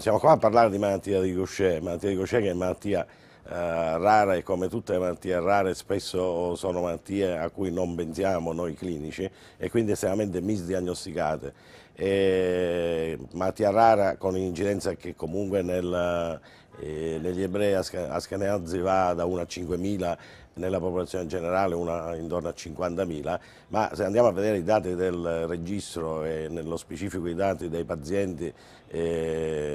Siamo qua a parlare di malattia di Gaucher, malattia di Gaucher che è malattia eh, rara e come tutte le malattie rare spesso sono malattie a cui non pensiamo noi clinici e quindi estremamente misdiagnosticate. E, malattia rara con incidenza che comunque nel, eh, negli ebrei ascaneazzi va da 1 a 5 mila nella popolazione generale una, intorno a 50.000, ma se andiamo a vedere i dati del registro e nello specifico i dati dei pazienti eh,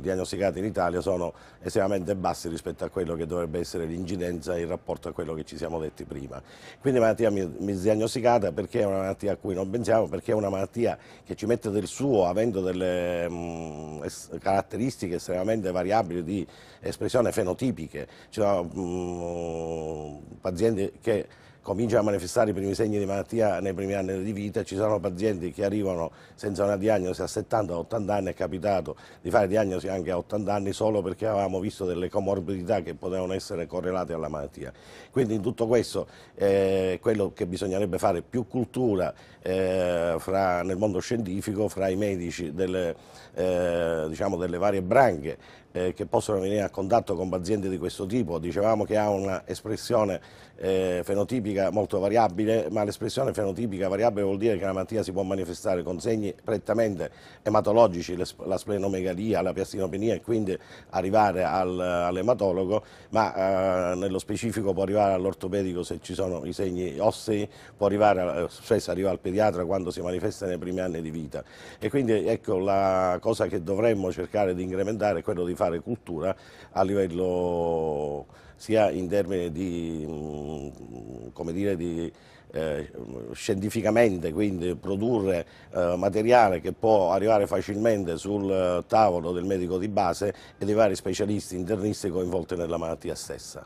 diagnosticati in Italia sono estremamente bassi rispetto a quello che dovrebbe essere l'incidenza in rapporto a quello che ci siamo detti prima. Quindi è una malattia misdiagnosticata perché è una malattia a cui non pensiamo, perché è una malattia che ci mette del suo avendo delle mh, mm, es caratteristiche estremamente variabili di espressione fenotipiche. Ci sono mh, mm, pazienti che comincia a manifestare i primi segni di malattia nei primi anni di vita, ci sono pazienti che arrivano senza una diagnosi a 70-80 anni, è capitato di fare diagnosi anche a 80 anni solo perché avevamo visto delle comorbidità che potevano essere correlate alla malattia. Quindi in tutto questo eh, quello che bisognerebbe fare più cultura eh, fra, nel mondo scientifico, fra i medici delle, eh, diciamo delle varie branche eh, che possono venire a contatto con pazienti di questo tipo, dicevamo che ha un'espressione espressione eh, fenotipica fenotipica molto variabile, ma l'espressione fenotipica variabile vuol dire che la malattia si può manifestare con segni prettamente ematologici, la splenomegalia, la piastinopenia e quindi arrivare al, all'ematologo, ma eh, nello specifico può arrivare all'ortopedico se ci sono i segni ossei, può arrivare, eh, cioè spesso arriva al pediatra quando si manifesta nei primi anni di vita. E quindi ecco la cosa che dovremmo cercare di incrementare è quello di fare cultura a livello sia in termini di, come dire, di eh, scientificamente, quindi produrre eh, materiale che può arrivare facilmente sul eh, tavolo del medico di base e dei vari specialisti internisti coinvolti nella malattia stessa.